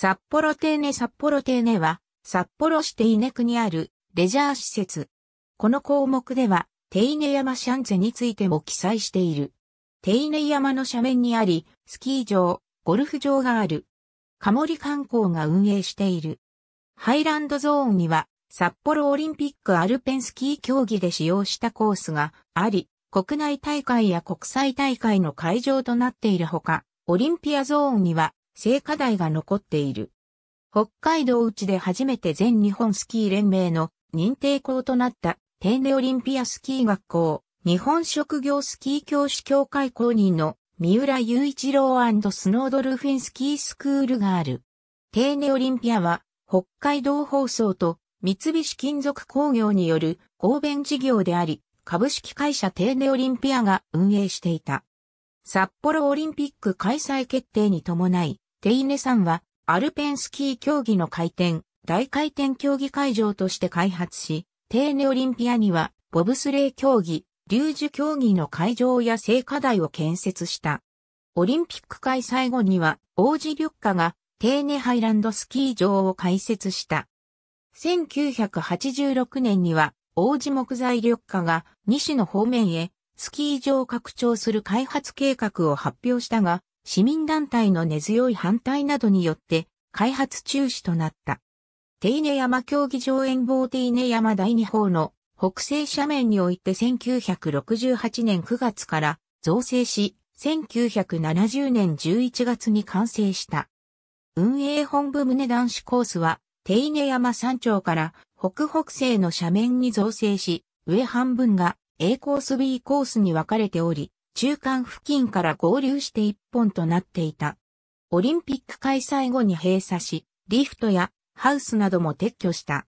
札幌定根札幌定根は、札幌市手稲区にあるレジャー施設。この項目では、手稲山シャンゼについても記載している。手稲山の斜面にあり、スキー場、ゴルフ場がある。カモリ観光が運営している。ハイランドゾーンには、札幌オリンピックアルペンスキー競技で使用したコースがあり、国内大会や国際大会の会場となっているほか、オリンピアゾーンには成果台が残っている。北海道内で初めて全日本スキー連盟の認定校となった天理オリンピアスキー学校、日本職業スキー教師協会公認の三浦雄一郎スノードルフィンスキースクールがある。定ネオリンピアは北海道放送と三菱金属工業による合弁事業であり、株式会社定ネオリンピアが運営していた。札幌オリンピック開催決定に伴い、テイネ山は、アルペンスキー競技の回転、大回転競技会場として開発し、テイネオリンピアには、ボブスレー競技、リュージュ競技の会場や聖火台を建設した。オリンピック開催後には、王子緑化が、テイネハイランドスキー場を開設した。1986年には、王子木材緑化が西の方面へスキー場を拡張する開発計画を発表したが、市民団体の根強い反対などによって開発中止となった。手稲山競技場遠望手稲山第2方の北西斜面において1968年9月から造成し、1970年11月に完成した。運営本部胸男子コースは、手稲山山頂から北北西の斜面に造成し、上半分が A コース B コースに分かれており、中間付近から合流して一本となっていた。オリンピック開催後に閉鎖し、リフトやハウスなども撤去した。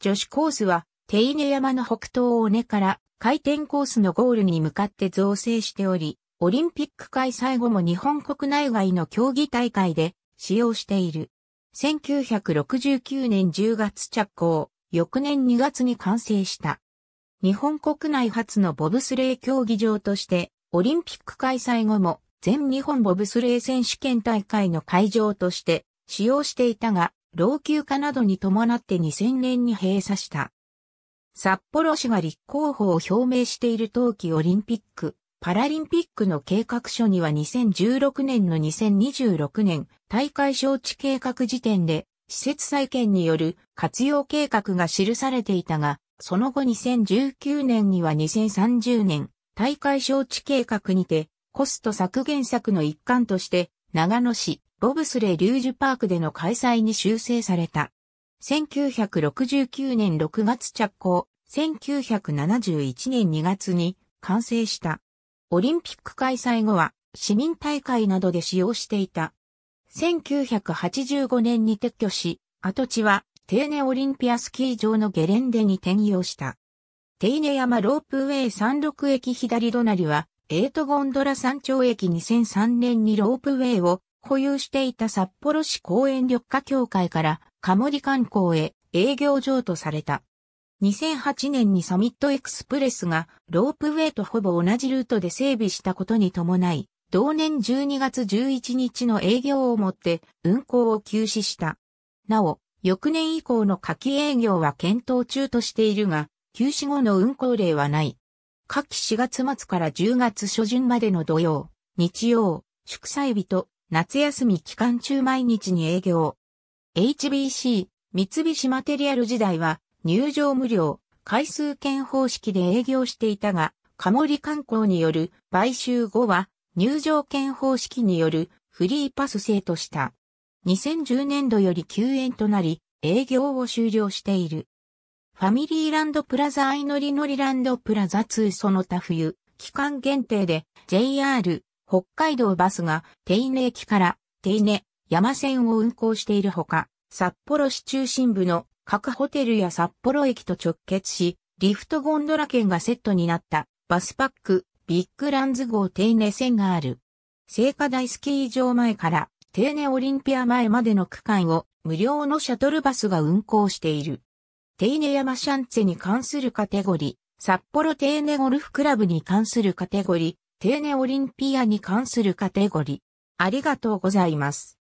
女子コースは、手稲山の北東尾根から回転コースのゴールに向かって造成しており、オリンピック開催後も日本国内外の競技大会で使用している。1969年10月着工、翌年2月に完成した。日本国内初のボブスレー競技場としてオリンピック開催後も全日本ボブスレー選手権大会の会場として使用していたが、老朽化などに伴って2000年に閉鎖した。札幌市が立候補を表明している冬季オリンピック、パラリンピックの計画書には2016年の2026年大会招致計画時点で施設再建による活用計画が記されていたが、その後2019年には2030年大会招致計画にて、コスト削減策の一環として、長野市、ボブスレリュージュパークでの開催に修正された。1969年6月着工、1971年2月に完成した。オリンピック開催後は市民大会などで使用していた。1985年に撤去し、跡地は定年オリンピアスキー場のゲレンデに転用した。手稲山ロープウェイ36駅左隣は、エイトゴンドラ山頂駅2003年にロープウェイを保有していた札幌市公園緑化協会からカモリ観光へ営業譲渡された。2008年にサミットエクスプレスがロープウェイとほぼ同じルートで整備したことに伴い、同年12月11日の営業をもって運行を休止した。なお、翌年以降の夏季営業は検討中としているが、休止後の運行例はない。夏季4月末から10月初旬までの土曜、日曜、祝祭日と夏休み期間中毎日に営業。HBC、三菱マテリアル時代は入場無料、回数券方式で営業していたが、カモリ観光による買収後は入場券方式によるフリーパス制とした。2010年度より休園となり、営業を終了している。ファミリーランドプラザ相乗りノりランドプラザ2その他冬、期間限定で JR 北海道バスが手稲駅から手稲山線を運行しているほか、札幌市中心部の各ホテルや札幌駅と直結し、リフトゴンドラ券がセットになったバスパックビッグランズ号手稲線がある。聖火台スキー場前から手稲オリンピア前までの区間を無料のシャトルバスが運行している。テイネ山シャンツェに関するカテゴリー、札幌テイネゴルフクラブに関するカテゴリー、テイネオリンピアに関するカテゴリー。ありがとうございます。